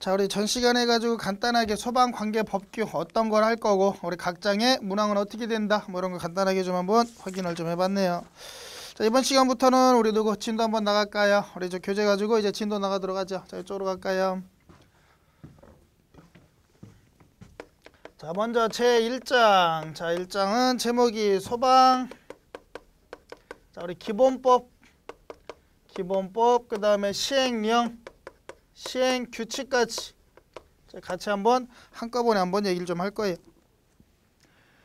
자 우리 전 시간에 가지고 간단하게 소방 관계 법규 어떤 걸 할 거고 우리 각 장의 문항은 어떻게 된다 뭐 이런 거 간단하게 좀 한번 확인을 좀 해봤네요. 자 이번 시간부터는 우리 누구 그 진도 한번 나갈까요? 우리 저 교재 가지고 이제 진도 나가도록 하죠. 자 이쪽으로 갈까요? 자 먼저 제 1장 자 1장은 제목이 소방 자 우리 기본법 기본법 그 다음에 시행령 시행 규칙까지 같이 한번 한꺼번에 한번 얘기를 좀 할 거예요.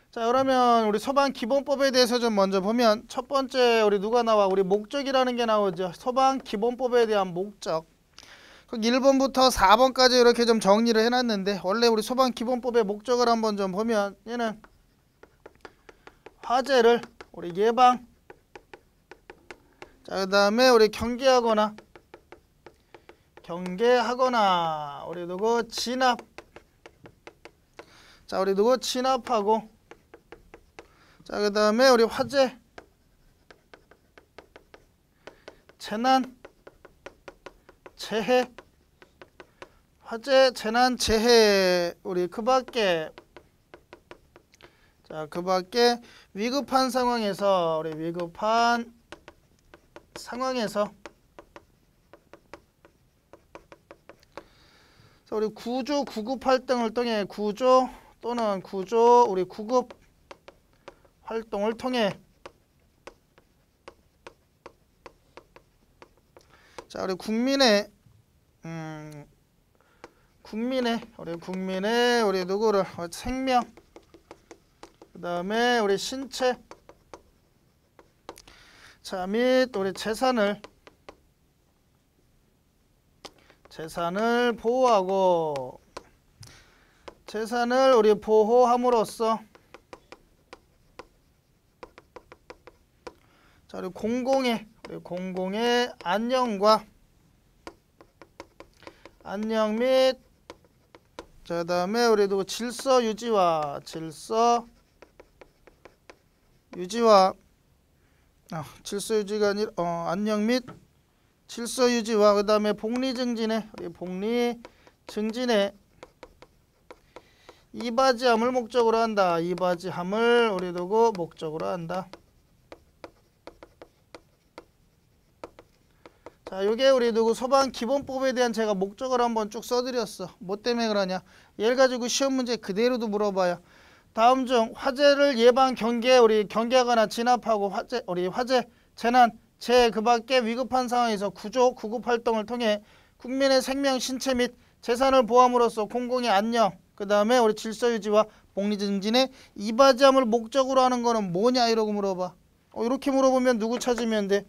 자 그러면 우리 소방 기본법에 대해서 좀 먼저 보면 첫 번째 우리 누가 나와 우리 목적이라는 게 나오죠. 소방 기본법에 대한 목적. 1번부터 4번까지 이렇게 좀 정리를 해놨는데 원래 우리 소방 기본법의 목적을 한번 좀 보면 얘는 화재를 우리 예방 자그 다음에 우리 경계하거나 경계하거나 우리 누구 진압 자 우리 누구 진압하고 자그 다음에 우리 화재 재난 재해 화재 재난 재해 우리 그 밖에 자그 밖에 위급한 상황에서 우리 위급한 상황에서 우리 구조 구급 활동 을 통해 구조 또는 구조 우리 구급 활동을 통해 자 우리 국민의 음 국민의 우리 국민의 우리 누구를 어, 생명 그 다음에 우리 신체 자 및 우리 재산을 재산을 보호하고 재산을 우리 보호함으로써 자, 우리 공공의 우리 공공의 안녕과 안녕 및 그다음에 우리 도 질서 유지와 질서 유지와 어, 질서 유지가 아니라 어, 안녕 및 질서 유지와 그 다음에 복리 증진에 복리 증진에 이바지함을 목적으로 한다. 이바지함을 우리 두고 목적으로 한다. 자, 요게 우리 누구 소방 기본법에 대한 제가 목적을 한번 쭉 써드렸어. 뭐 때문에 그러냐? 예를 가지고 시험 문제 그대로도 물어봐요. 다음 중 화재를 예방 경계 우리 경계하거나 진압하고 화재 우리 화재 재난 제 그밖에 위급한 상황에서 구조, 구급 활동을 통해 국민의 생명, 신체 및 재산을 보함으로써 공공의 안녕, 그 다음에 우리 질서 유지와 복리 증진에 이바지함을 목적으로 하는 거는 뭐냐 이러고 물어봐. 어, 이렇게 물어보면 누구 찾으면 돼?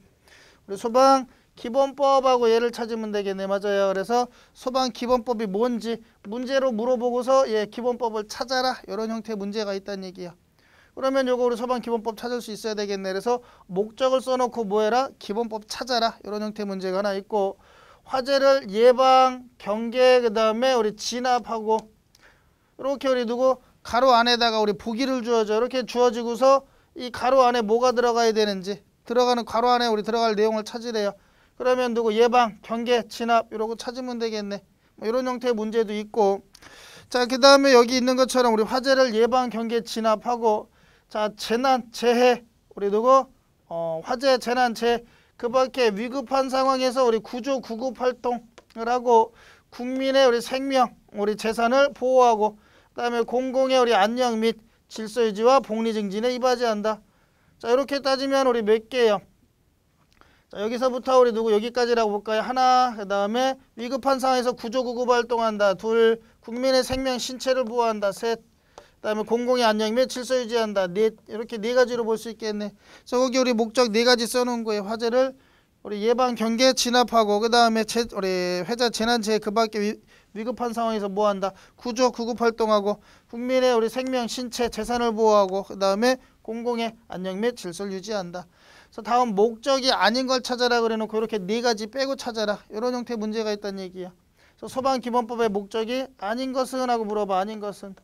우리 소방 기본법하고 얘를 찾으면 되겠네. 맞아요. 그래서 소방 기본법이 뭔지 문제로 물어보고서 예 기본법을 찾아라. 이런 형태의 문제가 있다는 얘기야. 그러면 요거 우리 서방 기본법 찾을 수 있어야 되겠네. 그래서 목적을 써놓고 뭐해라? 기본법 찾아라. 이런 형태 의 문제가 하나 있고 화재를 예방, 경계, 그 다음에 우리 진압하고 이렇게 우리 누구 가로 안에다가 우리 보기를 주어져 이렇게 주어지고서 이 가로 안에 뭐가 들어가야 되는지 들어가는 가로 안에 우리 들어갈 내용을 찾으래요. 그러면 누구 예방, 경계, 진압 이러고 찾으면 되겠네. 뭐 이런 형태의 문제도 있고 자, 그 다음에 여기 있는 것처럼 우리 화재를 예방, 경계, 진압하고 자, 재난, 재해. 우리 누구? 어, 화재, 재난, 재해. 그 밖에 위급한 상황에서 우리 구조 구급 활동을 하고 국민의 우리 생명, 우리 재산을 보호하고 그다음에 공공의 우리 안녕 및 질서 유지와 복리 증진에 이바지한다. 자, 이렇게 따지면 우리 몇 개예요? 자, 여기서부터 우리 누구 여기까지라고 볼까요? 하나, 그다음에 위급한 상황에서 구조 구급 활동한다. 둘, 국민의 생명 신체를 보호한다. 셋, 다음에 공공의 안녕 및 질서 유지한다. 네, 이렇게 네 가지로 볼 수 있겠네. 그래서 거기 우리 목적 네 가지 써놓은 거예요. 화재를 우리 예방 경계 진압하고 그 다음에 우리 회자 재난재해 그밖에 위, 급한 상황에서 뭐한다 구조 구급 활동하고 국민의 우리 생명 신체 재산을 보호하고 그 다음에 공공의 안녕 및 질서를 유지한다. 그래서 다음 목적이 아닌 걸 찾아라 그래놓고 이렇게 네 가지 빼고 찾아라 이런 형태 의 문제가 있다는 얘기야. 그래서 소방기본법의 목적이 아닌 것은 하고 물어봐 아닌 것은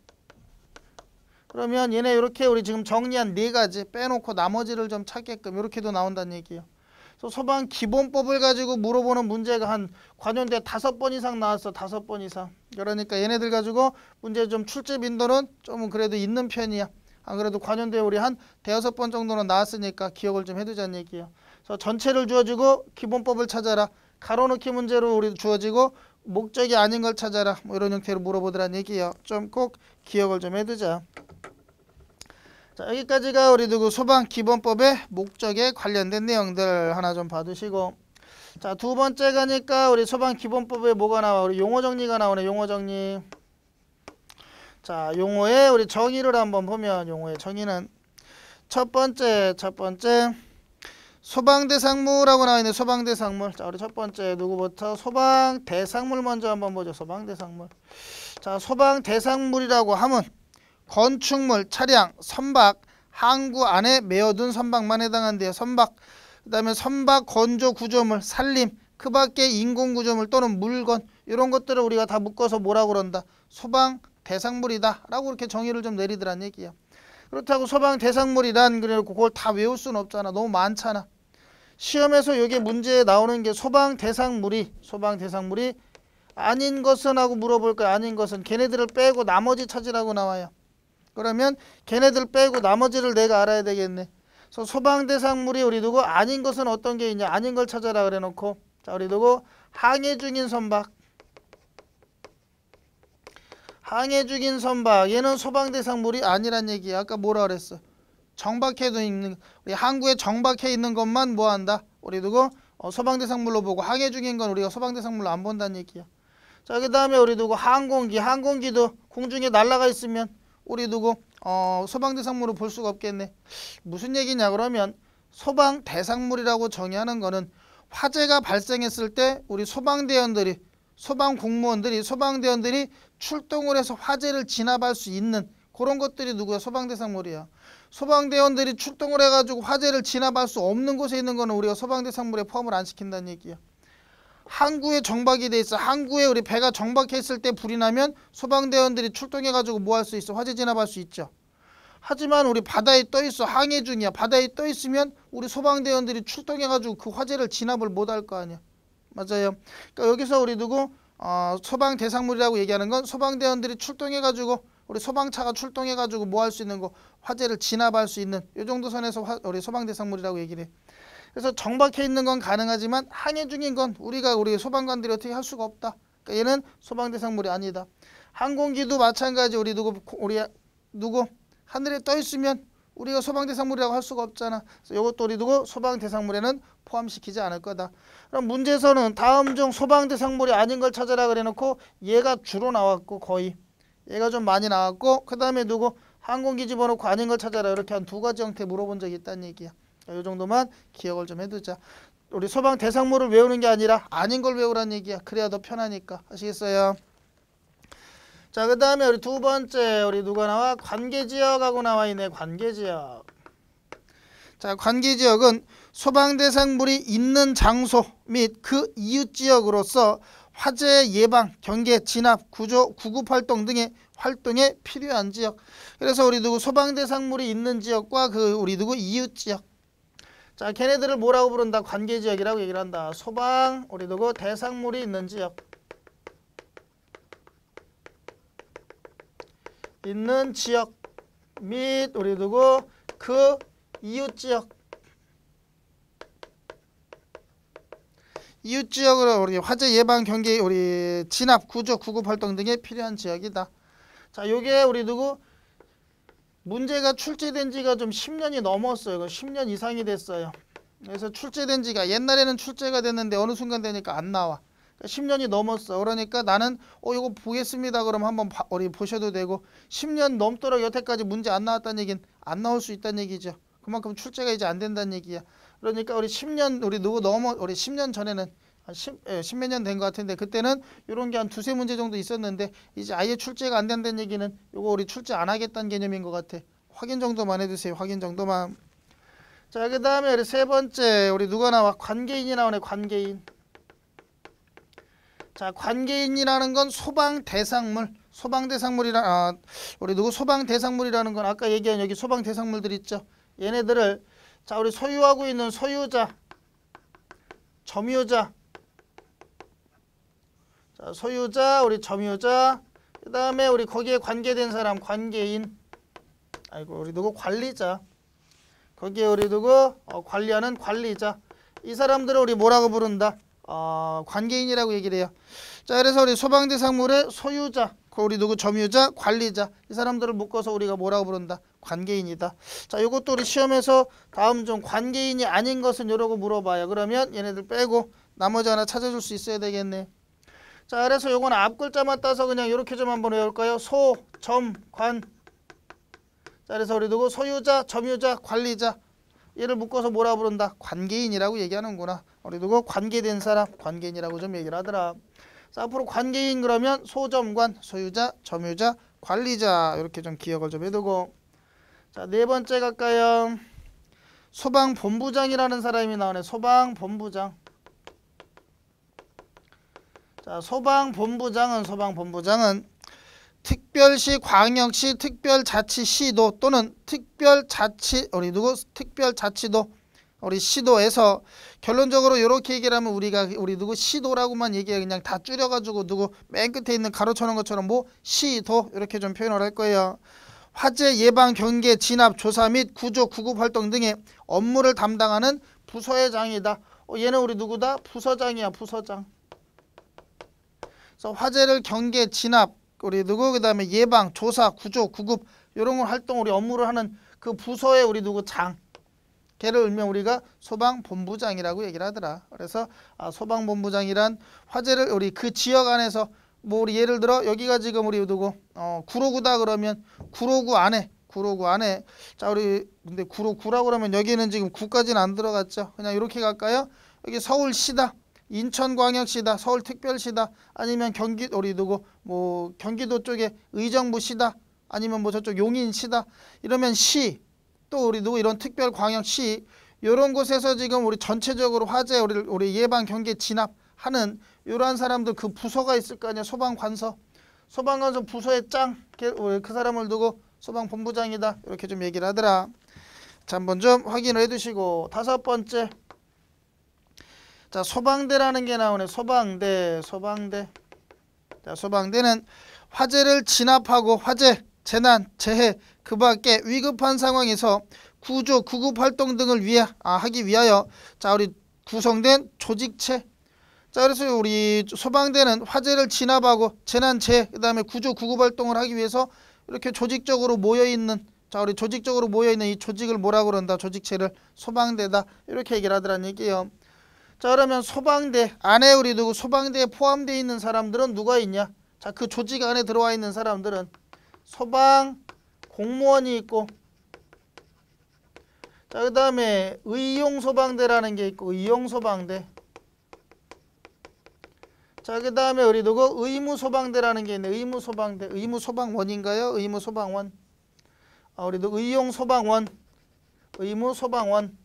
그러면 얘네 이렇게 우리 지금 정리한 네 가지 빼놓고 나머지를 좀 찾게끔 이렇게도 나온다는 얘기예요. 그래서 소방 기본법을 가지고 물어보는 문제가 한 관련대 다섯 번 이상 나왔어. 다섯 번 이상. 그러니까 얘네들 가지고 문제 좀 출제 빈도는 좀 그래도 있는 편이야. 안 그래도 관련대 우리 한 대여섯 번 정도는 나왔으니까 기억을 좀 해두자는 얘기예요. 그래서 전체를 주어지고 기본법을 찾아라. 가로놓기 문제로 우리 주어지고 목적이 아닌 걸 찾아라. 뭐 이런 형태로 물어보더란 얘기예요. 좀 꼭 기억을 좀 해두자. 자, 여기까지가 우리 누구 소방 기본법의 목적에 관련된 내용들 하나 좀 봐두시고 자, 두 번째 가니까 우리 소방 기본법에 뭐가 나와? 우리 용어 정리가 나오네. 용어 정리. 자, 용어의 우리 정의를 한번 보면 용어의 정의는 첫 번째, 첫 번째 소방 대상물라고 나와 있는 소방 대상물. 자, 우리 첫 번째 누구부터 소방 대상물 먼저 한번 보죠. 소방 대상물. 자, 소방 대상물이라고 하면 건축물, 차량, 선박, 항구 안에 메어둔 선박만 해당한데요. 선박, 그 다음에 선박, 건조 구조물, 산림, 그 밖에 인공 구조물 또는 물건 이런 것들을 우리가 다 묶어서 뭐라 그런다. 소방 대상물이다 라고 이렇게 정의를 좀 내리더란 얘기야. 그렇다고 소방 대상물이란 그래놓 그걸 다 외울 수는 없잖아. 너무 많잖아. 시험에서 여기 문제에 나오는 게 소방 대상물이 소방 대상물이 아닌 것은 하고 물어볼 거야. 아닌 것은 걔네들을 빼고 나머지 찾으라고 나와요. 그러면 걔네들 빼고 나머지를 내가 알아야 되겠네. 그래서 소방 대상물이 우리 두고 아닌 것은 어떤 게 있냐? 아닌 걸 찾아라 그래 놓고 자, 우리 두고 항해 중인 선박 항해 중인 선박 얘는 소방 대상물이 아니란 얘기야. 아까 뭐라 그랬어? 정박해도 있는 우리 항구에 정박해 있는 것만 뭐 한다? 우리 두고 어, 소방 대상물로 보고 항해 중인 건 우리가 소방 대상물로 안 본다는 얘기야. 자, 그다음에 우리 두고 항공기, 항공기도 공중에 날아가 있으면 우리 누구 어, 소방 대상물을 볼 수가 없겠네. 무슨 얘기냐 그러면 소방 대상물이라고 정의하는 거는 화재가 발생했을 때 우리 소방대원들이 소방 공무원들이 소방대원들이 출동을 해서 화재를 진압할 수 있는 그런 것들이 누구야? 소방대상물이야. 소방대원들이 출동을 해가지고 화재를 진압할 수 없는 곳에 있는 거는 우리가 소방대상물에 포함을 안 시킨다는 얘기야. 항구에 정박이 돼 있어. 항구에 우리 배가 정박했을 때 불이 나면 소방대원들이 출동해 가지고 뭐 할 수 있어? 화재 진압할 수 있죠. 하지만 우리 바다에 떠 있어. 항해 중이야. 바다에 떠 있으면 우리 소방대원들이 출동해 가지고 그 화재를 진압을 못 할 거 아니야. 맞아요. 그러니까 여기서 우리 누구 어, 소방 대상물이라고 얘기하는 건 소방대원들이 출동해 가지고 우리 소방차가 출동해 가지고 뭐 할 수 있는 거 화재를 진압할 수 있는 요 정도 선에서 화, 우리 소방 대상물이라고 얘기를 해. 그래서 정박해 있는 건 가능하지만 항해 중인 건 우리가 우리 소방관들이 어떻게 할 수가 없다. 그러니까 얘는 소방 대상물이 아니다. 항공기도 마찬가지 우리 누구 우리 누구 하늘에 떠 있으면 우리가 소방 대상물이라고 할 수가 없잖아. 그래서 이것도 우리 누구 소방 대상물에는 포함시키지 않을 거다. 그럼 문제에서는 다음 중 소방 대상물이 아닌 걸 찾아라 그래놓고 얘가 주로 나왔고 거의 얘가 좀 많이 나왔고 그 다음에 누구 항공기 집어넣고 아닌 걸 찾아라 이렇게 한 두 가지 형태 물어본 적이 있다는 얘기야. 자, 요 정도만 기억을 좀 해두자. 우리 소방 대상물을 외우는 게 아니라 아닌 걸외우라는 얘기야. 그래야 더 편하니까. 아시겠어요? 자, 그 다음에 우리 두 번째 우리 누가 나와? 관계지역하고 나와 있네. 관계지역. 자, 관계지역은 소방대상물이 있는 장소 및 그 이웃지역으로서 화재 예방, 경계, 진압, 구조, 구급활동 등의 활동에 필요한 지역. 그래서 우리 누구 소방대상물이 있는 지역과 그 우리 누구 이웃지역. 자, 걔네들을 뭐라고 부른다? 관계지역이라고 얘기를 한다. 소방, 우리 누구? 대상물이 있는 지역. 있는 지역 및 우리 누구? 그 이웃 지역. 이웃 지역으로 우리 화재 예방 경계 우리 진압 구조 구급 활동 등에 필요한 지역이다. 자, 요게 우리 누구? 문제가 출제된 지가 좀 10년이 넘었어요. 10년 이상이 됐어요. 그래서 출제된 지가 옛날에는 출제가 됐는데 어느 순간 되니까 안 나와. 그 그러니까 10년이 넘었어. 그러니까 나는 어 이거 보겠습니다. 그럼 한번 봐, 우리 보셔도 되고 10년 넘도록 여태까지 문제 안 나왔다는 얘기는 안 나올 수 있다는 얘기죠. 그만큼 출제가 이제 안 된다는 얘기야. 그러니까 우리 10년 우리 누구 넘어 우리 10년 전에는 한1몇 예, 년된 것 같은데 그때는 이런 게 한 두세 문제 정도 있었는데 이제 아예 출제가 안 된다는 얘기는 이거 우리 출제 안 하겠다는 개념인 것 같아. 확인 정도만 해주세요. 확인 정도만. 자, 그 다음에 우리 세 번째 우리 누가 나와? 관계인이 나오네. 관계인. 자, 관계인이라는 건 소방 대상물. 소방 대상물이라 아, 우리 누구 소방 대상물이라는 건 아까 얘기한 여기 소방 대상물들 있죠. 얘네들을 자, 우리 소유하고 있는 소유자, 점유자, 자, 소유자, 우리 점유자, 그 다음에 우리 거기에 관계된 사람, 관계인. 아이고, 우리 누구 관리자. 거기에 우리 누구 어, 관리하는 관리자. 이 사람들을 우리 뭐라고 부른다? 어, 관계인이라고 얘기를 해요. 자, 그래서 우리 소방대 상물의 소유자, 그 우리 누구 점유자, 관리자 이 사람들을 묶어서 우리가 뭐라고 부른다? 관계인이다. 자, 이것도 우리 시험에서 다음 중 관계인이 아닌 것은 이러고 물어봐요. 그러면 얘네들 빼고 나머지 하나 찾아줄 수 있어야 되겠네. 자, 그래서 요건 앞 글자만 따서 그냥 이렇게 좀 한번 외울까요? 소, 점, 관. 자, 그래서 우리 누구 소유자, 점유자, 관리자. 얘를 묶어서 뭐라 부른다? 관계인이라고 얘기하는구나. 우리 누구 관계된 사람, 관계인이라고 좀 얘기를 하더라. 자, 앞으로 관계인 그러면 소점관, 소유자, 점유자, 관리자 이렇게 좀 기억을 좀 해두고 자, 네 번째 가까요 소방본부장이라는 사람이 나오네. 소방본부장. 자, 소방본부장은 소방본부장은 특별시 광역시 특별자치시도 또는 특별자치 우리 누구 특별자치도 우리 시도에서 결론적으로 이렇게 얘기를 하면 우리가 우리 누구 시도라고만 얘기해 그냥 다 줄여가지고 누구 맨 끝에 있는 가로쳐놓은 것처럼 뭐 시도 이렇게 좀 표현을 할 거예요. 화재 예방 경계 진압 조사 및 구조 구급 활동 등의 업무를 담당하는 부서회장이다. 어, 얘는 우리 누구다? 부서장이야 부서장. 그래서 화재를 경계, 진압, 우리 누구 그다음에 예방, 조사, 구조, 구급 이런 걸 활동 우리 업무를 하는 그 부서에 우리 누구 장 걔를 일명 우리가 소방본부장이라고 얘기를 하더라. 그래서 아, 소방본부장이란 화재를 우리 그 지역 안에서 뭐 우리 예를 들어 여기가 지금 우리 누구 어, 구로구다 그러면 구로구 안에 구로구 안에 자 우리 근데 구로구라 고 그러면 여기는 지금 구까지는 안 들어갔죠. 그냥 이렇게 갈까요? 여기 서울시다. 인천광역시다, 서울특별시다, 아니면 경기 우리 누구 뭐 경기도 쪽에 의정부시다, 아니면 뭐 저쪽 용인시다 이러면 시 또 우리 누구 이런 특별광역시 이런 곳에서 지금 우리 전체적으로 화재 우리 우리 예방 경계 진압하는 이러한 사람들 그 부서가 있을 거 아니야 소방관서 소방관서 부서에 짱그 어, 사람을 두고 소방본부장이다 이렇게 좀 얘기를 하더라. 자, 한번 좀 확인을 해두시고 다섯 번째 자, 소방대라는 게 나오네. 소방대, 소방대. 자, 소방대는 화재를 진압하고 화재, 재난, 재해, 그 밖에 위급한 상황에서 구조, 구급 활동 등을 위해 아, 하기 위하여 자, 우리 구성된 조직체. 자, 그래서 우리 소방대는 화재를 진압하고 재난, 재해, 그다음에 구조, 구급 활동을 하기 위해서 이렇게 조직적으로 모여 있는 자, 우리 조직적으로 모여 있는 이 조직을 뭐라 그런다? 조직체를 소방대다. 이렇게 얘기를 하더란 얘기예요. 자 그러면 소방대 안에 우리 누구 소방대에 포함되어 있는 사람들은 누가 있냐? 자 그 조직 안에 들어와 있는 사람들은 소방 공무원이 있고 자 그 다음에 의용소방대라는 게 있고 의용소방대 자, 그 다음에 우리 누구? 의무소방대라는 게 있네. 의무소방대. 의무소방원인가요? 의무소방원. 아, 우리 도 의용소방원. 의무소방원.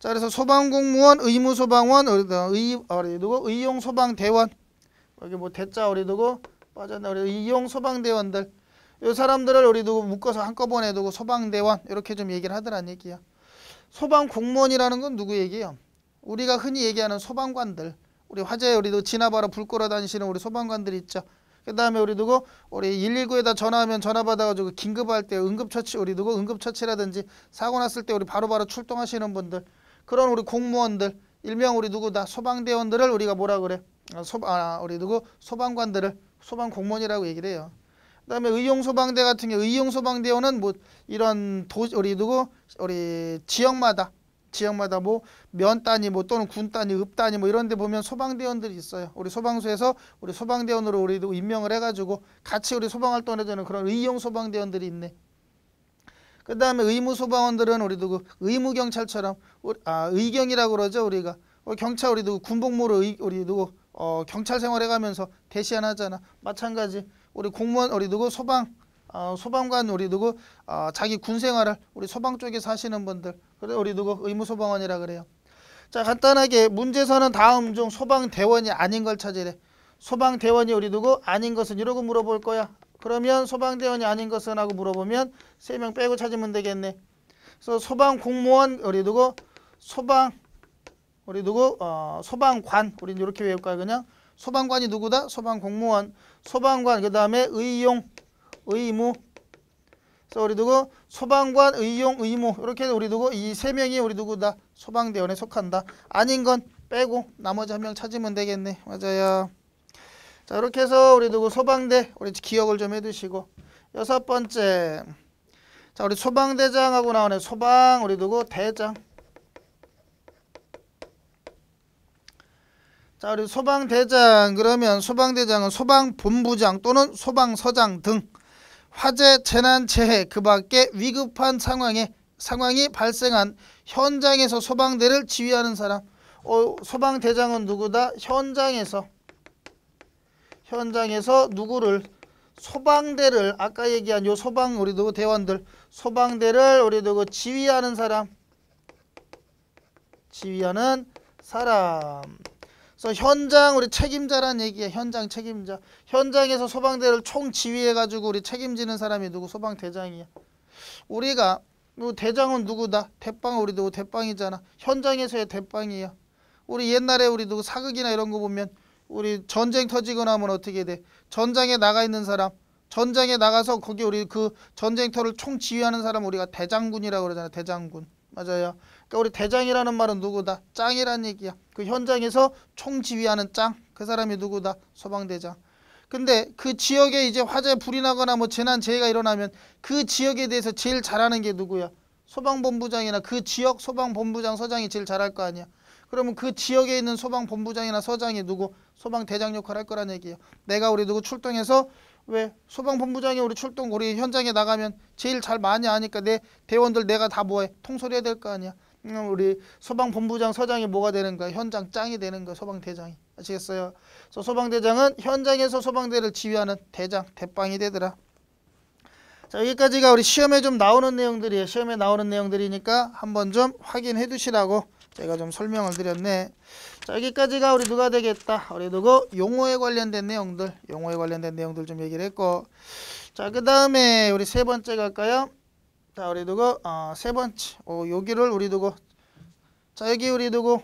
자, 그래서 소방공무원, 의무소방원, 의, 어리 누구? 의용소방대원. 여기 뭐 대자 우리두고 빠졌나 우리 의용소방대원들. 요 사람들을 우리두고 묶어서 한꺼번에 두고 소방대원 이렇게 좀 얘기를 하더란 얘기야. 소방공무원이라는 건 누구 얘기예요? 우리가 흔히 얘기하는 소방관들. 우리 화재 우리도 지나봐라 불 끌어 다니시는 우리 소방관들 있죠. 그 다음에 우리 두고 우리 119에다 전화하면 전화 받아가지고 긴급할 때 응급처치 우리 두고 응급처치라든지 사고 났을 때 우리 바로 바로 출동하시는 분들 그런 우리 공무원들 일명 우리 누구다 소방대원들을 우리가 뭐라 그래 어, 소, 아, 우리 누구 소방관들을 소방 공무원이라고 얘기를 해요. 그다음에 의용소방대 같은 게 의용소방대원은 뭐 이런 도 우리 누구 우리 지역마다 지역마다 뭐 면 단위 뭐 또는 군 단위 읍 단위 뭐 이런 데 보면 소방대원들이 있어요. 우리 소방서에서 우리 소방대원으로 우리 도 임명을 해 가지고 같이 우리 소방 활동해 주는 그런 의용 소방대원들이 있네. 그 다음에 의무 소방원들은 우리도 그 의무 경찰처럼 우리, 아 의경이라고 그러죠 우리가 어, 경찰 우리도 군복무로 의, 우리도 어, 경찰 생활해 가면서 대시안 하잖아 마찬가지 우리 공무원 우리 도그 소방 어, 소방관 우리 도그 어, 자기 군 생활을 우리 소방 쪽에 사시는 분들 그래 우리 도그 의무 소방원이라 그래요 자 간단하게 문제서는 다음 중 소방대원이 아닌 걸 찾으래 소방대원이 우리 도그 아닌 것은 이러고 물어볼 거야 그러면 소방대원이 아닌 것은 하고 물어보면 세 명 빼고 찾으면 되겠네. 그래서 소방 공무원 우리 두고 소방 우리 누구 어, 소방관 우리 이렇게 외울까요 그냥 소방관이 누구다 소방 공무원 소방관 그 다음에 의용 의무 그래서 우리 누구 소방관 의용 의무 이렇게 우리 누구 이세 명이 우리 누구다 소방대원에 속한다 아닌 건 빼고 나머지 한 명 찾으면 되겠네 맞아요. 자 이렇게 해서 우리 누구 소방대 우리 기억을 좀 해두시고 여섯 번째 자 우리 소방대장하고 나오네 소방 우리 누구 대장 자 우리 소방대장 그러면 소방대장은 소방본부장 또는 소방서장 등 화재 재난 재해 그 밖에 위급한 상황에 상황이 발생한 현장에서 소방대를 지휘하는 사람 어, 소방대장은 누구다 현장에서 현장에서 누구를 소방대를 아까 얘기한 요 소방 우리 도구 그 대원들 소방대를 우리 도그 지휘하는 사람 지휘하는 사람 그래서 현장 우리 책임자란 얘기야 현장 책임자 현장에서 소방대를 총 지휘해 가지고 우리 책임지는 사람이 누구 소방대장이야 우리가 뭐 대장은 누구다 대빵 우리 도 그 대빵이잖아 현장에서의 대빵이야 우리 옛날에 우리 도 그 사극이나 이런 거 보면 우리 전쟁 터지거나 하면 어떻게 돼? 전장에 나가 있는 사람, 전장에 나가서 거기 우리 그 전쟁터를 총 지휘하는 사람 우리가 대장군이라고 그러잖아. 요 대장군. 맞아요. 그러니까 우리 대장이라는 말은 누구다? 짱이란 얘기야. 그 현장에서 총 지휘하는 짱. 그 사람이 누구다? 소방대장. 근데 그 지역에 이제 화재 불이 나거나 뭐 재난 재해가 일어나면 그 지역에 대해서 제일 잘하는 게 누구야? 소방본부장이나 그 지역 소방본부장 서장이 제일 잘할 거 아니야. 그러면 그 지역에 있는 소방본부장이나 서장이 누구 소방대장 역할 할 거란 얘기예요. 내가 우리 누구 출동해서 왜 소방본부장이 우리 출동 우리 현장에 나가면 제일 잘 많이 아니까 내 대원들 내가 다 뭐해 통솔해야 될 거 아니야. 음, 우리 소방본부장 서장이 뭐가 되는 거야 현장 짱이 되는 거야 소방대장이 아시겠어요 그래서 소방대장은 현장에서 소방대를 지휘하는 대장 대빵이 되더라 자 여기까지가 우리 시험에 좀 나오는 내용들이에요 시험에 나오는 내용들이니까 한번 좀 확인해 두시라고 제가 좀 설명을 드렸네. 자, 여기까지가 우리 누가 되겠다. 우리 누구? 용어에 관련된 내용들. 용어에 관련된 내용들 좀 얘기를 했고. 자, 그 다음에 우리 세 번째 갈까요? 자, 우리 누구? 어, 세 번째. 어, 여기를 우리 누구? 자, 여기 우리 누구?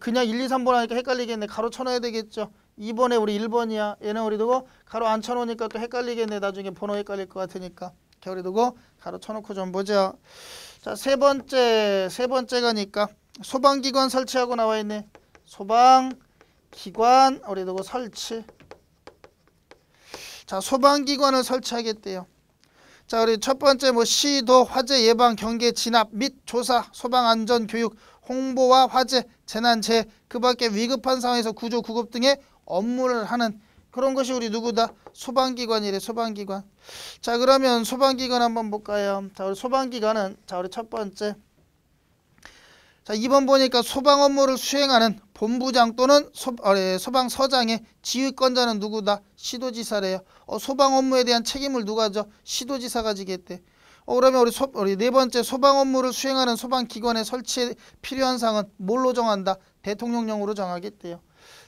그냥 1, 2, 3번 하니까 헷갈리겠네. 가로 쳐놔야 되겠죠. 2번에 우리 1번이야. 얘는 우리 누고 가로 안 쳐놓으니까 또 헷갈리겠네. 나중에 번호 헷갈릴 것 같으니까. 겨울이 두고 가로 쳐놓고 좀 보죠. 자, 세 번째, 세 번째 가니까 소방기관 설치하고 나와 있네. 소방기관 우리 다고 설치. 자, 소방기관을 설치하겠대요. 자, 우리 첫 번째 뭐 시도 화재 예방 경계 진압 및 조사 소방 안전 교육 홍보와 화재 재난 재해 그밖에 위급한 상황에서 구조 구급 등의 업무를 하는 그런 것이 우리 누구다 소방기관이래 소방기관 자 그러면 소방기관 한번 볼까요 자 우리 소방기관은 자 우리 첫 번째 자, 2번 보니까 소방 업무를 수행하는 본부장 또는 소, 어, 방서장의 지휘권자는 누구다? 시도지사래요. 어, 소방 업무에 대한 책임을 누가 져? 시도지사가 지겠대. 어, 그러면 우리, 소, 우리 네 번째 소방 업무를 수행하는 소방기관의 설치에 필요한 사항은 뭘로 정한다? 대통령령으로 정하겠대요.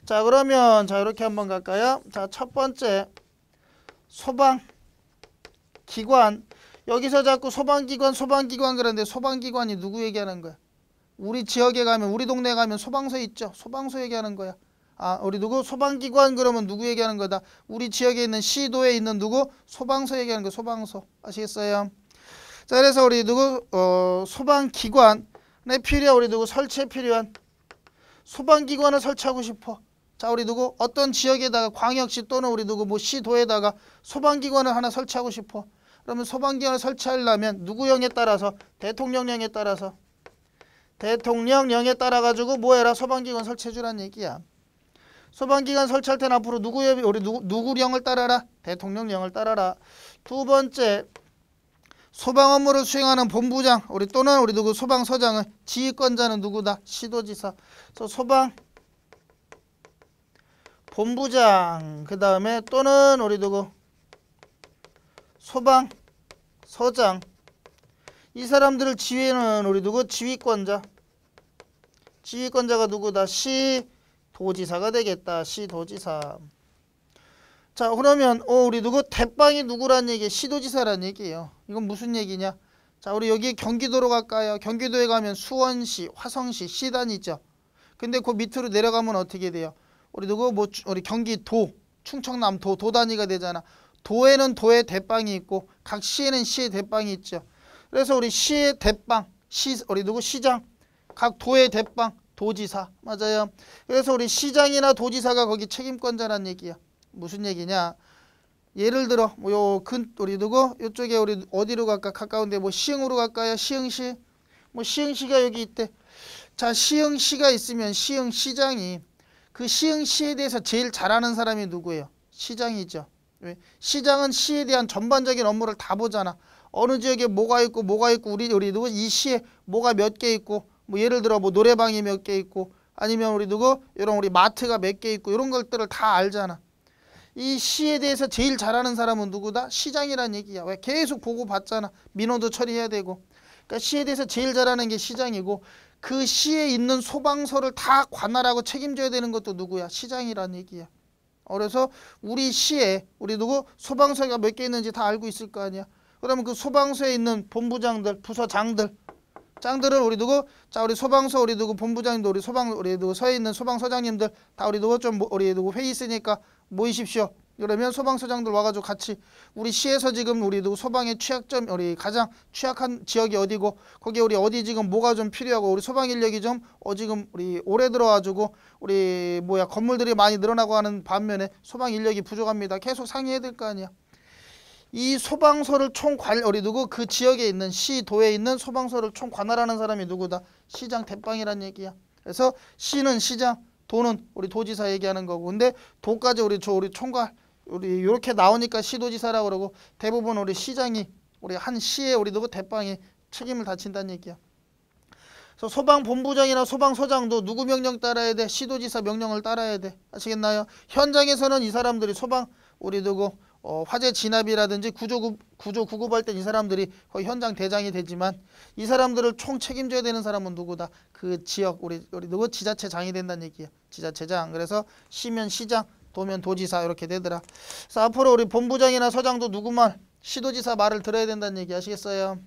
자 그러면 자 이렇게 한번 갈까요? 자첫 번째 소방기관 여기서 자꾸 소방기관 소방기관 그런데 소방기관이 누구 얘기하는 거야? 우리 지역에 가면 우리 동네 가면 소방서 있죠. 소방서 얘기하는 거야. 아 우리 누구 소방기관 그러면 누구 얘기하는 거다. 우리 지역에 있는 시도에 있는 누구 소방서 얘기하는 거 소방서 아시겠어요? 자 그래서 우리 누구 어, 소방기관에 필요한 우리 누구 설치에 필요한 소방기관을 설치하고 싶어. 자 우리 누구 어떤 지역에다가 광역시 또는 우리 누구 뭐 시도에다가 소방기관을 하나 설치하고 싶어. 그러면 소방기관을 설치하려면 누구형에 따라서 대통령령에 따라서 대통령령에 따라 가지고 뭐 해라 소방기관 설치해주란 얘기야. 소방기관 설치할 때는 앞으로 누구의 우리 누구, 누구령을 따라라 대통령령을 따라라. 두 번째 소방 업무를 수행하는 본부장 우리 또는 우리 누구 소방서장은 지휘권자는 누구다 시도지사. 그 소방 본부장 그 다음에 또는 우리 누구 소방 서장 이 사람들을 지휘는 우리 누구? 지휘권자. 지휘권자가 누구다? 시 도지사가 되겠다. 시 도지사. 자 그러면 어 우리 누구 대빵이 누구란 얘기? 시도지사란 얘기예요. 이건 무슨 얘기냐? 자 우리 여기 경기도로 갈까요? 경기도에 가면 수원시, 화성시, 시단이 있죠. 근데 그 밑으로 내려가면 어떻게 돼요? 우리 누구 뭐 우리 경기도, 충청남도, 도단위가 되잖아. 도에는 도의 대빵이 있고 각 시에는 시의 대빵이 있죠. 그래서 우리 시의 대빵, 시 우리 누구 시장, 각 도의 대빵, 도지사 맞아요. 그래서 우리 시장이나 도지사가 거기 책임권자란 얘기야. 무슨 얘기냐? 예를 들어 뭐요근 우리 누구 요쪽에 우리 어디로 갈까 가까운데 뭐 시흥으로 갈까요? 시흥시 뭐 시흥시가 여기 있대. 자 시흥시가 있으면 시흥시장이 그 시흥시에 대해서 제일 잘하는 사람이 누구예요? 시장이죠. 왜? 시장은 시에 대한 전반적인 업무를 다 보잖아. 어느 지역에 뭐가 있고 뭐가 있고 우리 우리 누구 이 시에 뭐가 몇 개 있고 뭐 예를 들어 뭐 노래방이 몇 개 있고 아니면 우리 누구 이런 우리 마트가 몇 개 있고 이런 것들을 다 알잖아. 이 시에 대해서 제일 잘하는 사람은 누구다? 시장이란 얘기야. 왜 계속 보고 받잖아 민원도 처리해야 되고. 그러니까 시에 대해서 제일 잘하는 게 시장이고 그 시에 있는 소방서를 다 관할하고 책임져야 되는 것도 누구야? 시장이란 얘기야. 그래서 우리 시에 우리 누구 소방서가 몇 개 있는지 다 알고 있을 거 아니야. 그러면 그 소방서에 있는 본부장들, 부서장들, 장들은 우리 두고 자 우리 소방서 우리 두고 본부장님도 우리 소방 우리 두고 서에 있는 소방서장님들 다 우리 두고 좀 우리 두고 회의 있으니까 모이십시오. 그러면 소방서장들 와가지고 같이 우리 시에서 지금 우리 도 소방의 취약점 우리 가장 취약한 지역이 어디고 거기 우리 어디 지금 뭐가 좀 필요하고 우리 소방 인력이 좀 어 지금 우리 오래 들어와가지고 우리 뭐야 건물들이 많이 늘어나고 하는 반면에 소방 인력이 부족합니다. 계속 상의해야 될 거 아니야. 이 소방서를 총관 우리 누구 그 지역에 있는 시 도에 있는 소방서를 총관할하는 사람이 누구다 시장 대빵이란 얘기야. 그래서 시는 시장, 도는 우리 도지사 얘기하는 거고 근데 도까지 우리 저 우리 총괄 우리 이렇게 나오니까 시도지사라고 그러고 대부분 우리 시장이 우리 한 시에 우리 누구 대빵이 책임을 다친다는 얘기야. 그래서 소방본부장이나 소방서장도 누구 명령 따라야 돼? 시도지사 명령을 따라야 돼. 아시겠나요? 현장에서는 이 사람들이 소방 우리 누구 어, 화재 진압이라든지 구조, 구조 구 구급할 때 이 사람들이 거의 현장 대장이 되지만 이 사람들을 총 책임져야 되는 사람은 누구다? 그 지역 우리 우리 누구 지자체 장이 된다는 얘기야. 지자체장. 그래서 시면 시장, 도면 도지사 이렇게 되더라. 그래서 앞으로 우리 본부장이나 서장도 누구만 시도지사 말을 들어야 된다는 얘기 아시겠어요?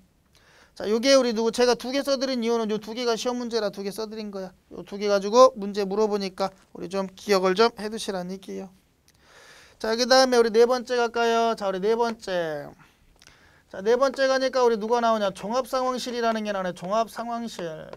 자, 요게 우리 누구 제가 두 개 써드린 이유는 요 두 개가 시험 문제라 두 개 써드린 거야. 요 두 개 가지고 문제 물어보니까 우리 좀 기억을 좀 해두시라는 얘기예요. 자, 그 다음에 우리 네 번째 갈까요? 자, 우리 네 번째. 자, 네 번째 가니까 우리 누가 나오냐? 종합상황실이라는 게 나오네. 종합상황실.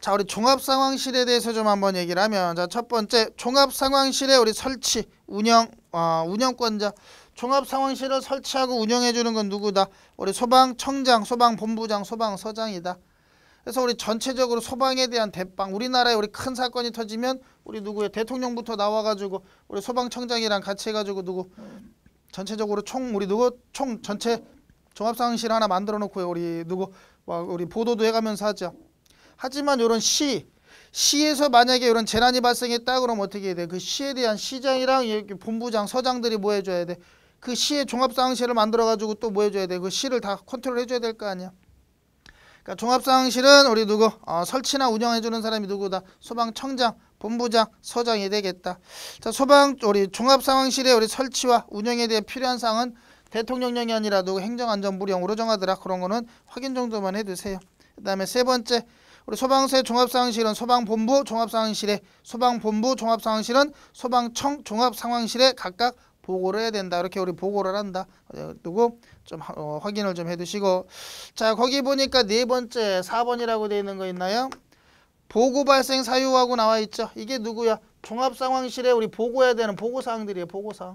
자, 우리 종합상황실에 대해서 좀 한번 얘기를 하면 자, 첫 번째 종합상황실에 우리 설치, 운영, 어, 운영권자 종합상황실을 설치하고 운영해주는 건 누구다? 우리 소방청장, 소방본부장, 소방서장이다. 그래서 우리 전체적으로 소방에 대한 대빵 우리나라에 우리 큰 사건이 터지면 우리 누구의 대통령부터 나와가지고 우리 소방청장이랑 같이 해가지고 누구 전체적으로 총 우리 누구 총 전체 종합상황실 하나 만들어 놓고요 우리 누구 우리 보도도 해가면서 하죠 하지만 요런시 시에서 만약에 이런 재난이 발생했다 그러면 어떻게 해야 돼? 그 시에 대한 시장이랑 이렇게 본부장, 서장들이 뭐 해줘야 돼? 그 시의 종합상황실을 만들어가지고 또 뭐 해줘야 돼? 그 시를 다 컨트롤 해줘야 될 거 아니야? 그러니까 종합사항실은 우리 누구 어, 설치나 운영해주는 사람이 누구다 소방청장 본부장 서장이 되겠다 자 소방 우리 종합사항실의 우리 설치와 운영에 대해 필요한 사항은 대통령령이 아니라 누구 행정안전부령으로 정하더라 그런 거는 확인 정도만 해두세요 그 다음에 세 번째 우리 소방서의 종합상황실은 소방본부 종합상황실에 소방본부 종합상황실은 소방청 종합상황실에 각각 보고를 해야 된다. 이렇게 우리 보고를 한다. 어, 두고 좀 어, 확인을 좀 해두시고 자 거기 보니까 네 번째 4번이라고 되어 있는 거 있나요? 보고 발생 사유하고 나와 있죠. 이게 누구야? 종합 상황실에 우리 보고해야 되는 보고 사항들이에요. 보고 사항.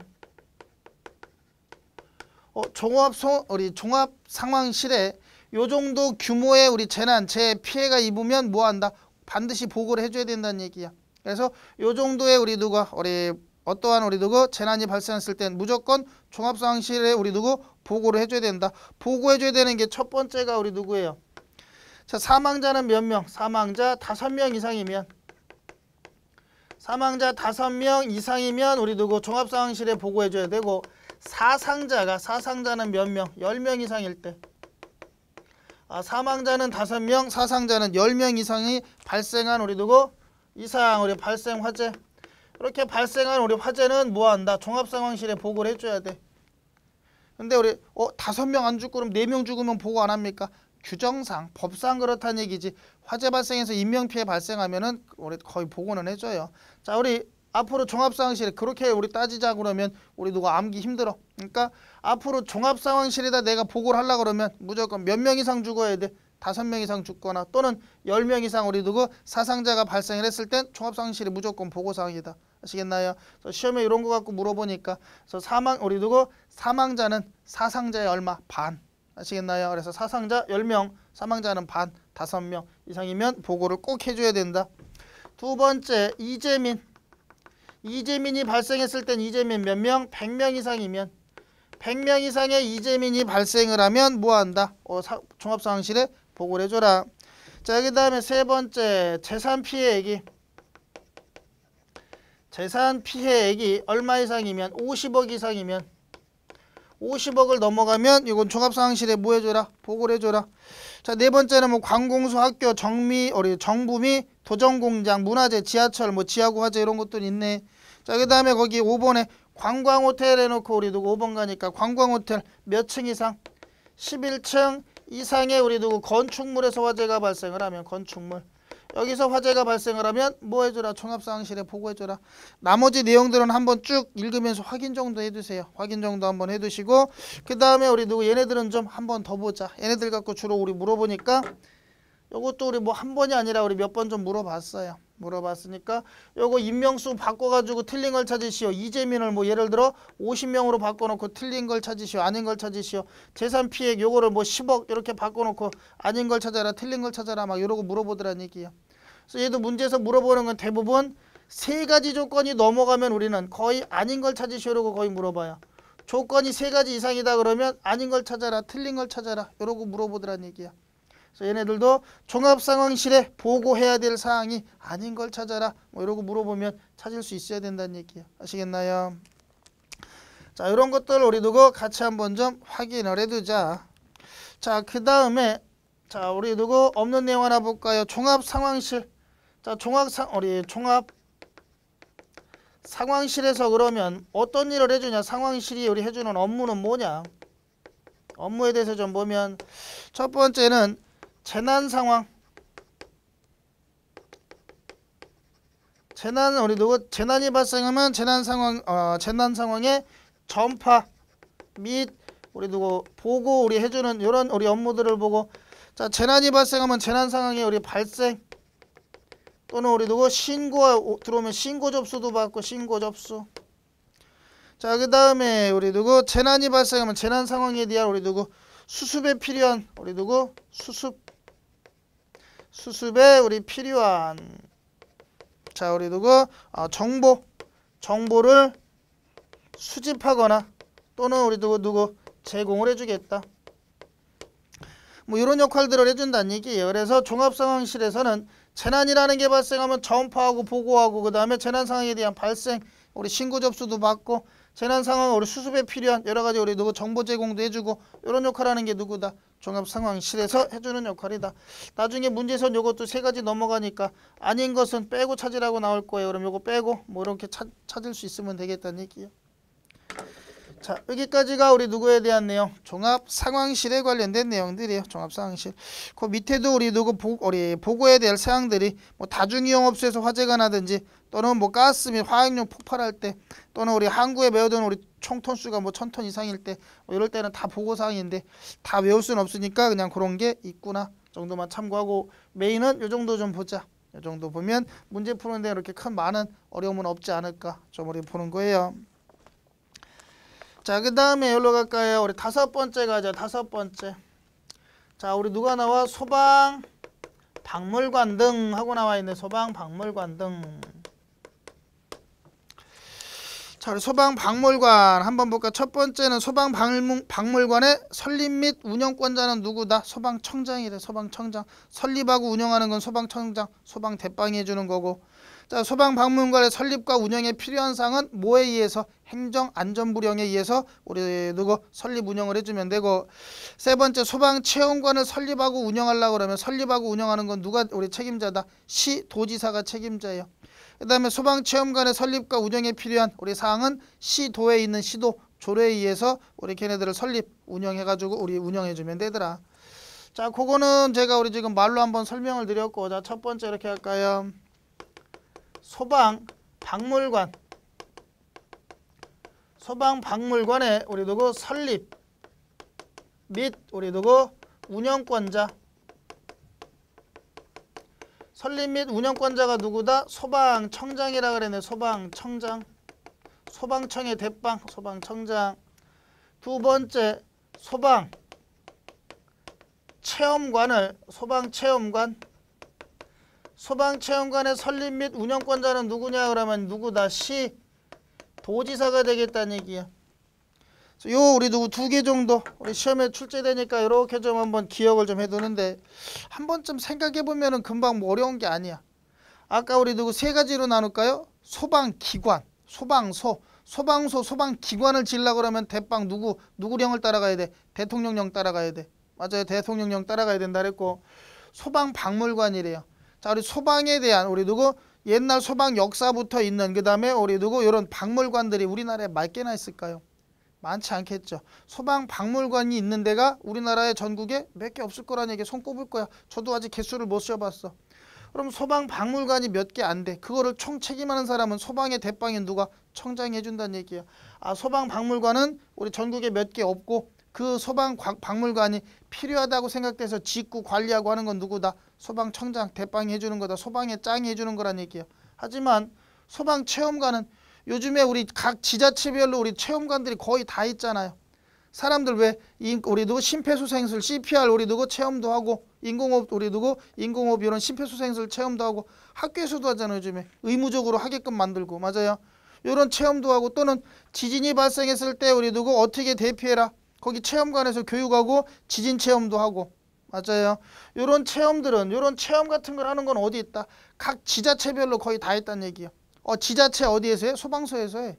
어, 종합 소, 우리 종합 상황실에 요 정도 규모의 우리 재난, 재해 피해가 입으면 뭐 한다? 반드시 보고를 해줘야 된다는 얘기야. 그래서 요 정도의 우리 누가 우리 어떠한 우리 누구 재난이 발생했을 땐 무조건 종합상실에 우리 누구 보고를 해줘야 된다. 보고해줘야 되는 게 첫 번째가 우리 누구예요? 자 사망자는 몇 명? 사망자 다섯 명 이상이면 사망자 다섯 명 이상이면 우리 누구 종합상황실에 보고해줘야 되고 사상자가 사상자는 몇 명? 열 명 이상일 때 아, 사망자는 다섯 명 사상자는 열 명 이상이 발생한 우리 누구? 이상 우리 발생 화재 그렇게 발생한 우리 화재는 뭐한다? 종합상황실에 보고를 해줘야 돼. 근데 우리 어 다섯 명 안 죽고 그럼 네 명 죽으면 보고 안 합니까? 규정상 법상 그렇다는 얘기지 화재 발생해서 인명피해 발생하면은 우리 거의 보고는 해줘요. 자 우리 앞으로 종합상황실에 그렇게 우리 따지자 그러면 우리 누가 암기 힘들어. 그러니까 앞으로 종합상황실에다 내가 보고를 하려 고 그러면 무조건 몇 명 이상 죽어야 돼. 다섯 명 이상 죽거나 또는 열 명 이상 우리 누구 사상자가 발생을 했을 땐종합상황실에 무조건 보고사항이다. 아시겠나요? 시험에 이런 거 갖고 물어보니까 그래서 사망 우리 두고 사망자는 사상자의 얼마 반 아시겠나요? 그래서 사상자 10명, 사망자는 반 5명 이상이면 보고를 꼭 해줘야 된다. 두 번째 이재민 이재민이 발생했을 땐 이재민 몇 명? 100명 이상이면 100명 이상의 이재민이 발생을 하면 뭐한다? 어, 종합상황실에 보고를 해줘라. 자, 그 다음에 세 번째 재산 피해 얘기 재산 피해액이 얼마 이상이면 50억 이상이면 50억을 넘어가면 이건 종합상황실에 뭐 해줘라? 보고를 해줘라. 자, 네 번째는 뭐 관공서 학교 정미, 어리 정부 및 도정공장, 문화재, 지하철, 뭐 지하구 화재 이런 것들 있네. 자, 그 다음에 거기 5번에 관광호텔 해놓고 우리 두고 5번 가니까 관광호텔 몇 층 이상? 11층 이상의 우리 두고 건축물에서 화재가 발생을 하면 건축물. 여기서 화재가 발생을 하면 뭐 해줘라 총합사항실에 보고해줘라 나머지 내용들은 한번 쭉 읽으면서 확인 정도 해두세요 확인 정도 한번 해두시고 그 다음에 우리 누구 얘네들은 좀 한번 더 보자 얘네들 갖고 주로 우리 물어보니까 요것도 우리 뭐 한 번이 아니라 우리 몇 번 좀 물어봤어요 물어봤으니까 요거 인명수 바꿔가지고 틀린 걸 찾으시오 이재민을 뭐 예를 들어 50명으로 바꿔놓고 틀린 걸 찾으시오 아닌 걸 찾으시오 재산 피해 요거를 뭐 10억 이렇게 바꿔놓고 아닌 걸 찾아라 틀린 걸 찾아라 막 이러고 물어보더란 얘기예요 그래서 얘도 문제에서 물어보는 건 대부분 세 가지 조건이 넘어가면 우리는 거의 아닌 걸 찾으시려고 거의 물어봐요. 조건이 세 가지 이상이다 그러면 아닌 걸 찾아라, 틀린 걸 찾아라 이러고 물어보더란 얘기야. 그래서 얘네들도 종합상황실에 보고해야 될 사항이 아닌 걸 찾아라 뭐 이러고 물어보면 찾을 수 있어야 된다는 얘기야 아시겠나요? 자 이런 것들 우리 두고 같이 한번 좀 확인을 해두자. 자 그 다음에 자 우리 두고 없는 내용 하나 볼까요? 종합상황실 자, 종합 상 우리 종합 상황실에서 그러면 어떤 일을 해주냐? 상황실이 우리 해주는 업무는 뭐냐? 업무에 대해서 좀 보면 첫 번째는 재난 상황. 재난 우리 누구 재난이 발생하면 재난 상황 어, 재난 상황에 전파 및 우리 누구 보고 우리 해주는 이런 우리 업무들을 보고 자 재난이 발생하면 재난 상황에 우리 발생 또는 우리 누구 신고 들어오면 신고 접수도 받고 신고 접수 자 그 다음에 우리 누구 재난이 발생하면 재난 상황에 대한 우리 누구 수습에 필요한 우리 누구 수습 수습에 우리 필요한 자 우리 누구 아, 정보 정보를 수집하거나 또는 우리 누구 누구 제공을 해주겠다 뭐 이런 역할들을 해준다는 얘기예요 그래서 종합상황실에서는 재난이라는 게 발생하면 전파하고 보고하고 그 다음에 재난 상황에 대한 발생 우리 신고 접수도 받고 재난 상황 우리 수습에 필요한 여러 가지 우리 누구 정보 제공도 해주고 이런 역할하는 게 누구다 종합 상황실에서 해주는 역할이다. 나중에 문제선 요것도 세 가지 넘어가니까 아닌 것은 빼고 찾으라고 나올 거예요. 그럼 요거 빼고 뭐 이렇게 찾, 찾을 수 있으면 되겠다는 얘기예요. 자 여기까지가 우리 누구에 대한 내용 종합 상황실에 관련된 내용들이에요 종합 상황실 그 밑에도 우리 누구 보, 우리 보고에 대한 사항들이 뭐 다중이용업소에서 화재가 나든지 또는 뭐 가스 및 화학용 폭발할 때 또는 우리 항구에 매어둔 우리 총톤수가 뭐천톤 이상일 때뭐 이럴 때는 다 보고 사항인데 다 외울 수는 없으니까 그냥 그런 게 있구나 정도만 참고하고 메인은 요 정도 좀 보자 요 정도 보면 문제 푸는데 이렇게 큰 많은 어려움은 없지 않을까 좀 우리 보는 거예요. 자, 그 다음에 여기로 갈까요? 우리 다섯 번째 가자, 다섯 번째. 자, 우리 누가 나와? 소방, 박물관 등 하고 나와 있는 소방, 박물관 등. 자, 우리 소방, 박물관 한번 볼까? 첫 번째는 소방, 박물관의 설립 및 운영권자는 누구다? 소방청장이래, 소방청장. 설립하고 운영하는 건 소방청장, 소방 대빵이 해주는 거고. 자, 소방방문관의 설립과 운영에 필요한 사항은 뭐에 의해서 행정안전부령에 의해서 우리 누구 그 설립 운영을 해주면 되고 세 번째 소방체험관을 설립하고 운영하려고 그러면 설립하고 운영하는 건 누가 우리 책임자다 시 도지사가 책임자예요 그 다음에 소방체험관의 설립과 운영에 필요한 우리 사항은 시도에 있는 시도 조례에 의해서 우리 걔네들을 설립 운영해가지고 우리 운영해주면 되더라 자 그거는 제가 우리 지금 말로 한번 설명을 드렸고 자 첫 번째 이렇게 할까요 소방 박물관 소방 박물관에 우리 누구 설립 및 우리 누구 운영권자 설립 및 운영권자가 누구다? 소방청장이라 그랬네. 소방청장. 소방청의 대빵. 소방청장. 두 번째 소방 체험관을 소방체험관 소방체험관의 설립 및 운영권자는 누구냐 그러면 누구다 시 도지사가 되겠다는 얘기야 요 우리 누구 두 개 정도 우리 시험에 출제되니까 이렇게 좀 한번 기억을 좀 해두는데 한 번쯤 생각해보면은 금방 뭐 어려운 게 아니야 아까 우리 누구 세 가지로 나눌까요? 소방기관, 소방소, 소방소, 소방기관을 질라 그러면 대빵 누구 누구령을 따라가야 돼? 대통령령 따라가야 돼. 맞아요. 대통령령 따라가야 된다 그랬고 소방박물관이래요. 자, 우리 소방에 대한 우리 누구 옛날 소방 역사부터 있는 그다음에 우리 누구 이런 박물관들이 우리나라에 맑게나 있을까요? 많지 않겠죠. 소방 박물관이 있는 데가 우리나라에 전국에 몇 개 없을 거라는 얘기 손 꼽을 거야. 저도 아직 개수를 못 세어봤어. 그럼 소방 박물관이 몇 개 안 돼. 그거를 총 책임하는 사람은 소방의 대빵인 누가 청장이 해준다는 얘기야. 아 소방 박물관은 우리 전국에 몇 개 없고 그 소방 박물관이 필요하다고 생각돼서 짓고 관리하고 하는 건 누구다? 소방청장 대빵이 해주는 거다. 소방의 짱이 해주는 거란 얘기예요 하지만 소방체험관은 요즘에 우리 각 지자체별로 우리 체험관들이 거의 다 있잖아요. 사람들 왜 우리 누구 심폐소생술 CPR 우리 누구 체험도 하고 인공호흡 우리 누구 인공호흡 이런 심폐소생술 체험도 하고 학교에서도 하잖아요 요즘에 의무적으로 하게끔 만들고 맞아요. 이런 체험도 하고 또는 지진이 발생했을 때 우리 누구 어떻게 대피해라 거기 체험관에서 교육하고 지진 체험도 하고 맞아요. 이런 체험들은 이런 체험 같은 걸 하는 건 어디 있다. 각 지자체별로 거의 다했다는 얘기예요. 어, 지자체 어디에서 해? 소방서에서 해.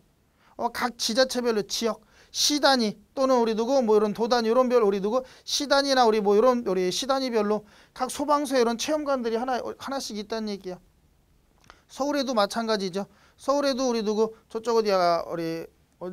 어, 각 지자체별로 지역 시 단위 또는 우리 누구 뭐 이런 도 단위 이런 별 우리 누구 시 단위나 우리 뭐 이런 우리 시 단위별로 각 소방서에 이런 체험관들이 하나 하나씩 있다는 얘기야. 서울에도 마찬가지죠. 서울에도 우리 누구 저쪽 어디야 우리 어,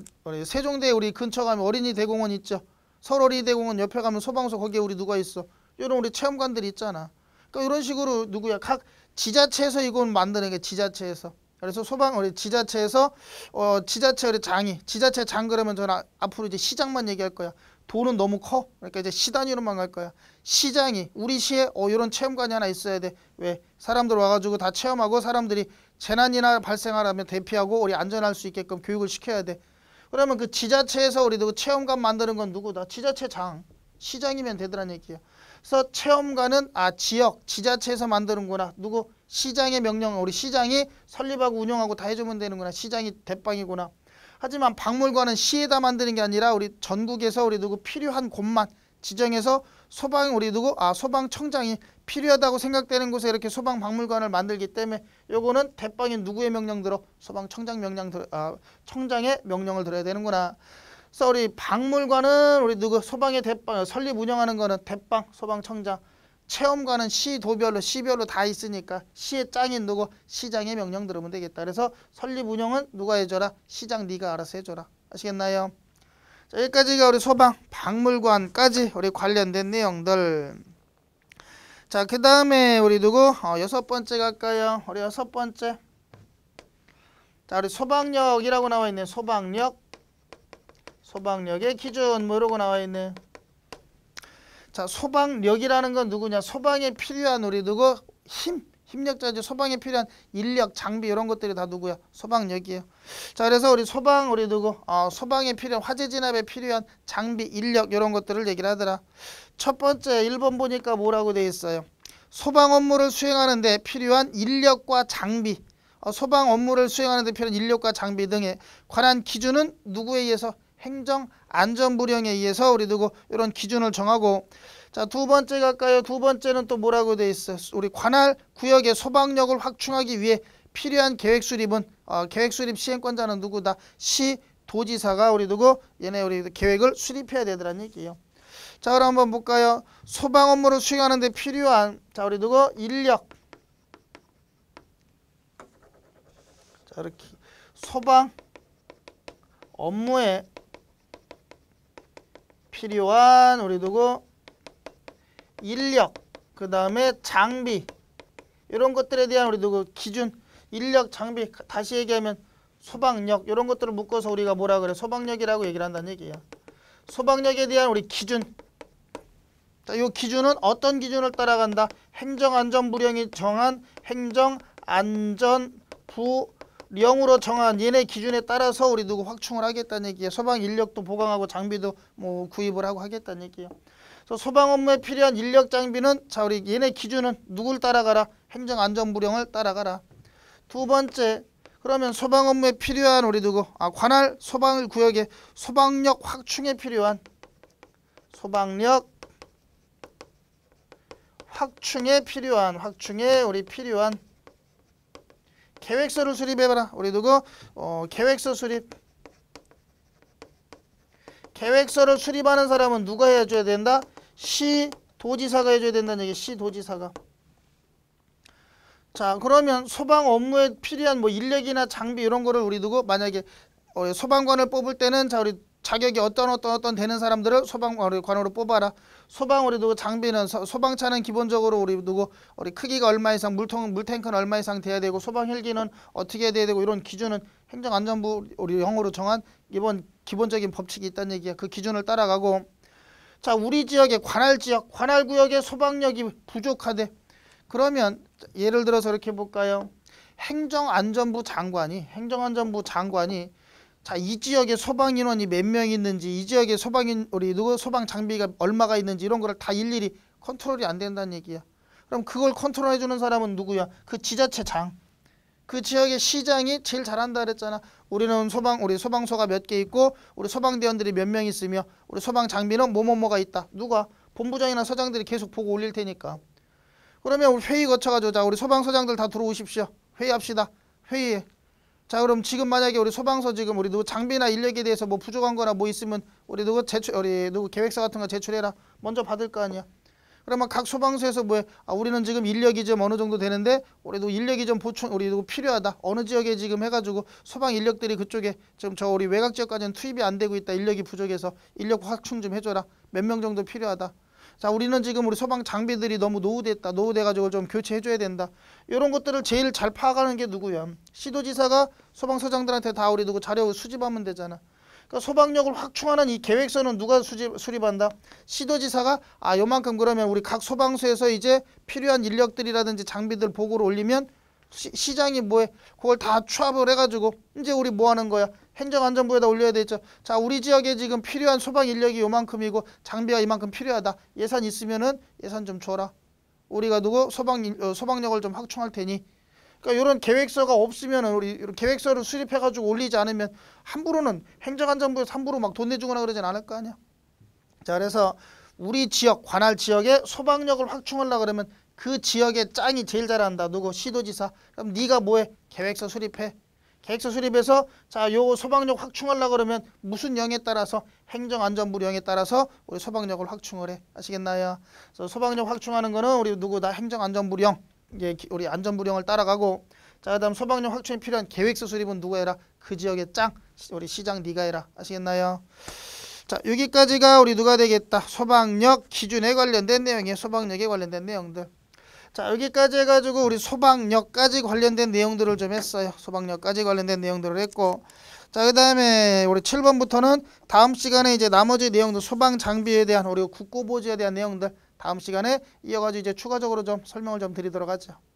세종대 우리 근처 가면 어린이 대공원 있죠. 설어린이 대공원 옆에 가면 소방서 거기에 우리 누가 있어. 이런 우리 체험관들이 있잖아. 그러니까 이런 식으로 누구야 각 지자체에서 이건 만드는 게 지자체에서. 그래서 소방 우리 지자체에서 어 지자체 우리 장이 지자체 장 그러면 저는 아, 앞으로 이제 시장만 얘기할 거야. 돈은 너무 커. 그러니까 이제 시 단위로만 갈 거야. 시장이 우리 시에 어 이런 체험관이 하나 있어야 돼. 왜? 사람들 와가지고 다 체험하고 사람들이 재난이나 발생하라면 대피하고 우리 안전할 수 있게끔 교육을 시켜야 돼. 그러면 그 지자체에서 우리 누구 체험관 만드는 건 누구다? 지자체장, 시장이면 되더라는 얘기예요. 그래서 체험관은 아 지역, 지자체에서 만드는구나. 누구? 시장의 명령, 우리 시장이 설립하고 운영하고 다 해주면 되는구나. 시장이 대빵이구나. 하지만 박물관은 시에다 만드는 게 아니라 우리 전국에서 우리 누구 필요한 곳만 지정해서 소방 우리 누구 아 소방청장이 필요하다고 생각되는 곳에 이렇게 소방 박물관을 만들기 때문에 요거는 대빵이 누구의 명령 들어 소방청장 명령 들아 청장의 명령을 들어야 되는구나. 그래서 우리 박물관은 우리 누구 소방의 대빵 설립 운영하는 거는 대빵 소방청장 체험관은 시도별로 시별로 다 있으니까 시의 짱인 누구 시장의 명령 들으면 되겠다. 그래서 설립 운영은 누가 해줘라 시장 네가 알아서 해줘라 아시겠나요? 여기까지가 우리 소방 박물관까지 우리 관련된 내용들 자그 다음에 우리 누구 어, 여섯 번째 갈까요 우리 여섯 번째 자 우리 소방력이라고 나와 있네 소방력 소방력의 기준 뭐라고 나와 있네 자 소방력이라는 건 누구냐 소방에 필요한 우리 누구 힘 협력자 지 소방에 필요한 인력, 장비 이런 것들이 다 누구야? 소방력이에요. 자, 그래서 우리 소방 우리 누구? 어, 소방에 필요한 화재 진압에 필요한 장비, 인력 이런 것들을 얘기를 하더라. 첫 번째 1번 보니까 뭐라고 돼 있어요? 소방 업무를 수행하는데 필요한 인력과 장비, 어, 소방 업무를 수행하는 데 필요한 인력과 장비 등에 관한 기준은 누구에 의해서 행정안전부령에 의해서 우리 누구 이런 기준을 정하고 자, 두 번째 갈까요? 두 번째는 또 뭐라고 돼 있어? 우리 관할 구역의 소방력을 확충하기 위해 필요한 계획 수립은 어, 계획 수립 시행권자는 누구다? 시 도지사가 우리 누구? 얘네 우리 계획을 수립해야 되더란 얘기예요. 자, 그럼 한번 볼까요? 소방 업무를 수행하는 데 필요한 자, 우리 누구? 인력. 자, 이렇게 소방 업무에 필요한 우리 누구? 인력, 그 다음에 장비 이런 것들에 대한 우리 도그 기준 인력, 장비 다시 얘기하면 소방력 이런 것들을 묶어서 우리가 뭐라 그래 소방력이라고 얘기를 한다는 얘기야. 소방력에 대한 우리 기준 자, 이 기준은 어떤 기준을 따라간다? 행정안전부령이 정한 행정안전부 영으로 정한 얘네 기준에 따라서 우리 누구 확충을 하겠다는 얘기예요. 소방 인력도 보강하고 장비도 뭐 구입을 하고 하겠다는 얘기예요. 그래서 소방 업무에 필요한 인력 장비는 자 우리 얘네 기준은 누굴 따라가라? 행정안전부령을 따라가라. 두 번째 그러면 소방 업무에 필요한 우리 누구? 아 관할 소방을 구역에 소방력 확충에 필요한 소방력 확충에 필요한 확충에 우리 필요한 계획서를 수립해봐라. 우리 누구? 어, 계획서 수립. 계획서를 수립하는 사람은 누가 해줘야 된다? 시 도지사가 해줘야 된다는 얘기. 시 도지사가. 자 그러면 소방 업무에 필요한 뭐 인력이나 장비 이런 거를 우리 누구 만약에 어, 소방관을 뽑을 때는 자 우리 자격이 어떤 어떤 어떤 되는 사람들을 소방관으로 뽑아라. 소방 으로 누구 장비는 소, 방차는 기본적으로 우리 누구 우리 크기가 얼마 이상 물통 물탱크는 얼마 이상 돼야 되고 소방 헬기는 어떻게 돼야 되고 이런 기준은 행정안전부 우리 영어로 정한 이번 기본적인 법칙이 있다는 얘기야. 그 기준을 따라가고 자 우리 지역의 관할 지역 관할 구역의 소방력이 부족하대. 그러면 예를 들어서 이렇게 볼까요? 행정안전부 장관이 행정안전부 장관이 자, 이 지역에 소방 인원이 몇 명 있는지, 이 지역에 소방인 우리 누구 소방 장비가 얼마가 있는지 이런 거를 다 일일이 컨트롤이 안 된다는 얘기야. 그럼 그걸 컨트롤해 주는 사람은 누구야? 그 지자체 장. 그 지역의 시장이 제일 잘한다 그랬잖아. 우리는 소방 우리 소방서가 몇 개 있고 우리 소방대원들이 몇 명 있으며 우리 소방 장비는 뭐뭐뭐가 있다. 누가 본부장이나 서장들이 계속 보고 올릴 테니까. 그러면 우리 회의 거쳐가지고 자 우리 소방서장들 다 들어오십시오. 회의합시다. 회의해. 자 그럼 지금 만약에 우리 소방서 지금 우리 누구 장비나 인력에 대해서 뭐 부족한 거나 뭐 있으면 우리 누구 제출 우리 누구 계획서 같은 거 제출해라 먼저 받을 거 아니야 그러면 각 소방서에서 뭐해 아 우리는 지금 인력이 좀 어느 정도 되는데 우리 도 인력이 좀 보충 우리 도 필요하다 어느 지역에 지금 해가지고 소방 인력들이 그쪽에 지금 저 우리 외곽 지역까지는 투입이 안 되고 있다 인력이 부족해서 인력 확충 좀 해줘라 몇 명 정도 필요하다 자 우리는 지금 우리 소방 장비들이 너무 노후됐다 노후돼가지고 좀 교체해줘야 된다 이런 것들을 제일 잘 파악하는 게 누구야 시도지사가 소방서장들한테 다 우리 누구 자료 수집하면 되잖아 그러니까 소방력을 확충하는 이 계획서는 누가 수집, 수립한다 시도지사가 아 요만큼 그러면 우리 각 소방서에서 이제 필요한 인력들이라든지 장비들 보고를 올리면 시, 장이 뭐해 그걸 다추합을 해가지고 이제 우리 뭐 하는 거야 행정안전부에다 올려야 되죠. 자, 우리 지역에 지금 필요한 소방 인력이 요만큼이고 장비가 이만큼 필요하다. 예산 있으면은 예산 좀 줘라. 우리가 누구 소방 어, 소방력을 좀 확충할 테니. 그러니까 이런 계획서가 없으면은 우리 이런 계획서를 수립해 가지고 올리지 않으면 함부로는 행정안전부에서 함부로 막 돈 내주거나 그러진 않을 거 아니야. 자, 그래서 우리 지역 관할 지역에 소방력을 확충하려 그러면 그 지역의 짱이 제일 잘한다. 누구 시도지사. 그럼 네가 뭐해? 계획서 수립해. 계획서 수립에서 자, 요 소방력 확충하려 고 그러면 무슨 영에 따라서 행정안전부 령에 따라서 우리 소방력을 확충을 해. 아시겠나요? 그래서 소방력 확충하는 거는 우리 누구 다 행정안전부 령. 예, 우리 안전부 령을 따라가고 자, 그다음 소방력 확충이 필요한 계획서 수립은 누가 해라? 그 지역의 짱 우리 시장 네가 해라. 아시겠나요? 자, 여기까지가 우리 누가 되겠다. 소방력 기준에 관련된 내용이에요. 소방력에 관련된 내용들. 자 여기까지 해가지고 우리 소방력까지 관련된 내용들을 좀 했어요. 소방력까지 관련된 내용들을 했고 자그 다음에 우리 7번부터는 다음 시간에 이제 나머지 내용들 소방 장비에 대한 우리 국고보지에 대한 내용들 다음 시간에 이어가지고 이제 추가적으로 좀 설명을 좀 드리도록 하죠.